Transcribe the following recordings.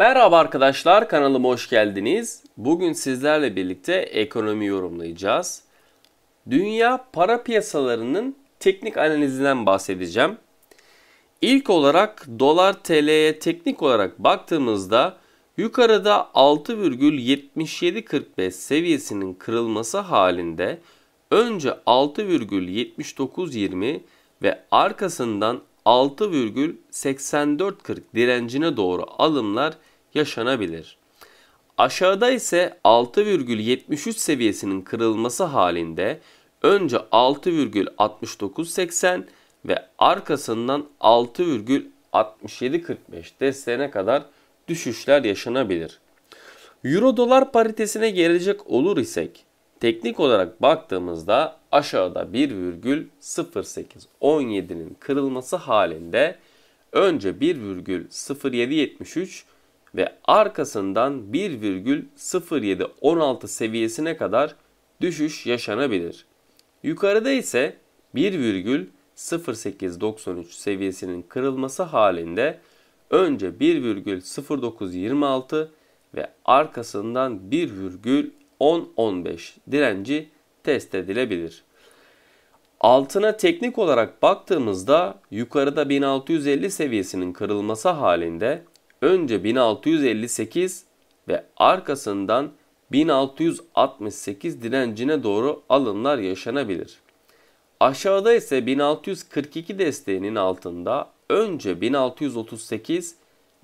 Merhaba arkadaşlar kanalıma hoş geldiniz. Bugün sizlerle birlikte ekonomi yorumlayacağız. Dünya para piyasalarının teknik analizinden bahsedeceğim. İlk olarak dolar TL'ye teknik olarak baktığımızda yukarıda 6,7745 seviyesinin kırılması halinde önce 6,7920 ve arkasından 6,8440 direncine doğru alımlar yaşanabilir. Aşağıda ise 6,73 seviyesinin kırılması halinde önce 6,6980 ve arkasından 6,6745 desteğine kadar düşüşler yaşanabilir. Euro dolar paritesine gelecek olur isek teknik olarak baktığımızda aşağıda 1,0817'nin kırılması halinde önce 1,0773 ve arkasından 1,0716 seviyesine kadar düşüş yaşanabilir. Yukarıda ise 1,0893 seviyesinin kırılması halinde önce 1,0926 ve arkasından 1,1015 direnci test edilebilir. Altına teknik olarak baktığımızda yukarıda 1650 seviyesinin kırılması halinde önce 1658 ve arkasından 1668 direncine doğru alımlar yaşanabilir. Aşağıda ise 1642 desteğinin altında önce 1638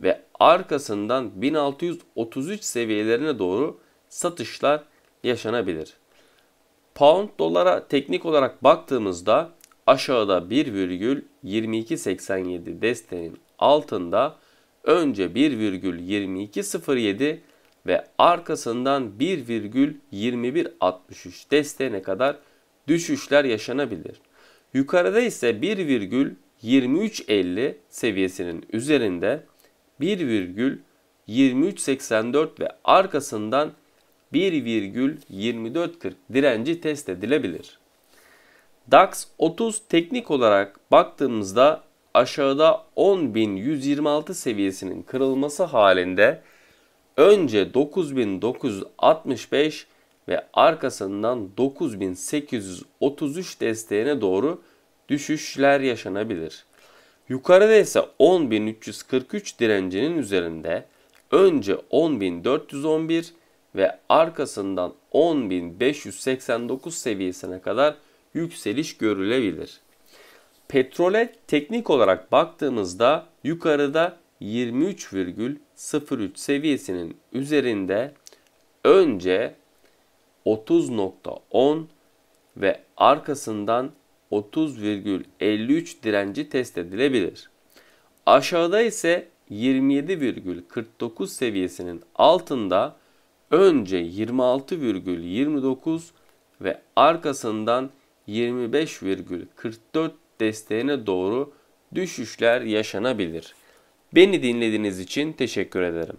ve arkasından 1633 seviyelerine doğru satışlar yaşanabilir. Pound dolara teknik olarak baktığımızda aşağıda 1,2287 desteğinin altında önce 1,2207 ve arkasından 1,2163 desteğine kadar düşüşler yaşanabilir. Yukarıda ise 1,2350 seviyesinin üzerinde 1,2384 ve arkasından 1,2440 direnci test edilebilir. DAX 30 teknik olarak baktığımızda aşağıda 10.126 seviyesinin kırılması halinde önce 9965 ve arkasından 9833 desteğine doğru düşüşler yaşanabilir. Yukarıda ise 10343 direncinin üzerinde önce 10411 ve arkasından 10589 seviyesine kadar yükseliş görülebilir. Petrole teknik olarak baktığımızda yukarıda 23,03 seviyesinin üzerinde önce 30.10 ve arkasından 30,53 direnci test edilebilir. Aşağıda ise 27,49 seviyesinin altında önce 26,29 ve arkasından 25,44 desteğine doğru düşüşler yaşanabilir. Beni dinlediğiniz için teşekkür ederim.